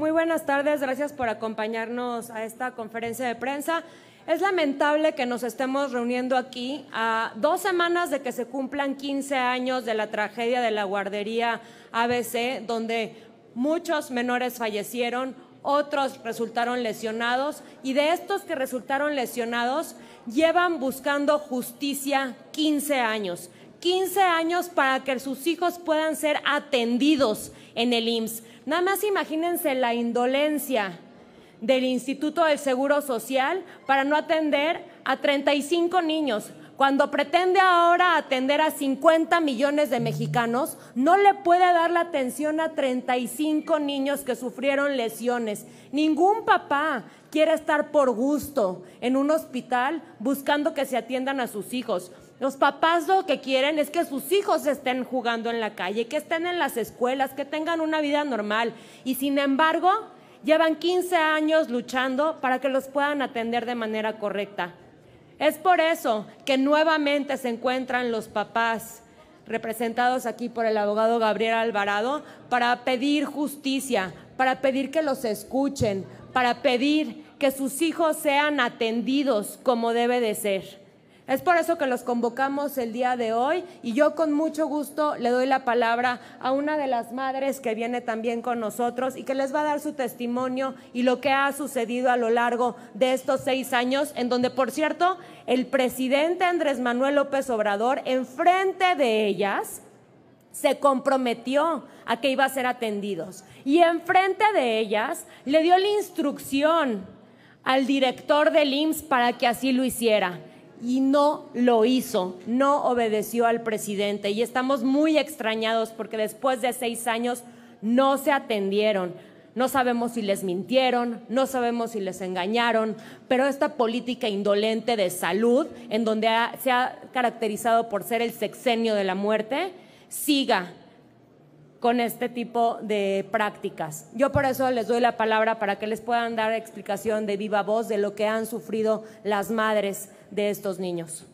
Muy buenas tardes, gracias por acompañarnos a esta conferencia de prensa. Es lamentable que nos estemos reuniendo aquí a dos semanas de que se cumplan 15 años de la tragedia de la guardería ABC, donde muchos menores fallecieron, otros resultaron lesionados y de estos que resultaron lesionados llevan buscando justicia 15 años. 15 años para que sus hijos puedan ser atendidos en el IMSS. Nada más imagínense la indolencia del Instituto del Seguro Social para no atender a 35 niños. Cuando pretende ahora atender a 50 millones de mexicanos, no le puede dar la atención a 35 niños que sufrieron lesiones. Ningún papá quiere estar por gusto en un hospital buscando que se atiendan a sus hijos. Los papás lo que quieren es que sus hijos estén jugando en la calle, que estén en las escuelas, que tengan una vida normal. Y sin embargo, llevan 15 años luchando para que los puedan atender de manera correcta. Es por eso que nuevamente se encuentran los papás representados aquí por el abogado Gabriel Alvarado para pedir justicia, para pedir que los escuchen, para pedir que sus hijos sean atendidos como debe de ser. Es por eso que los convocamos el día de hoy y yo con mucho gusto le doy la palabra a una de las madres que viene también con nosotros y que les va a dar su testimonio y lo que ha sucedido a lo largo de estos seis años, en donde, por cierto, el presidente Andrés Manuel López Obrador, enfrente de ellas, se comprometió a que iba a ser atendidos. Y enfrente de ellas le dio la instrucción al director del IMSS para que así lo hiciera y no lo hizo, no obedeció al presidente y estamos muy extrañados porque después de seis años no se atendieron. No sabemos si les mintieron, no sabemos si les engañaron, pero esta política indolente de salud, en donde se ha caracterizado por ser el sexenio de la muerte, siga con este tipo de prácticas. Yo por eso les doy la palabra para que les puedan dar explicación de viva voz de lo que han sufrido las madres de estos niños.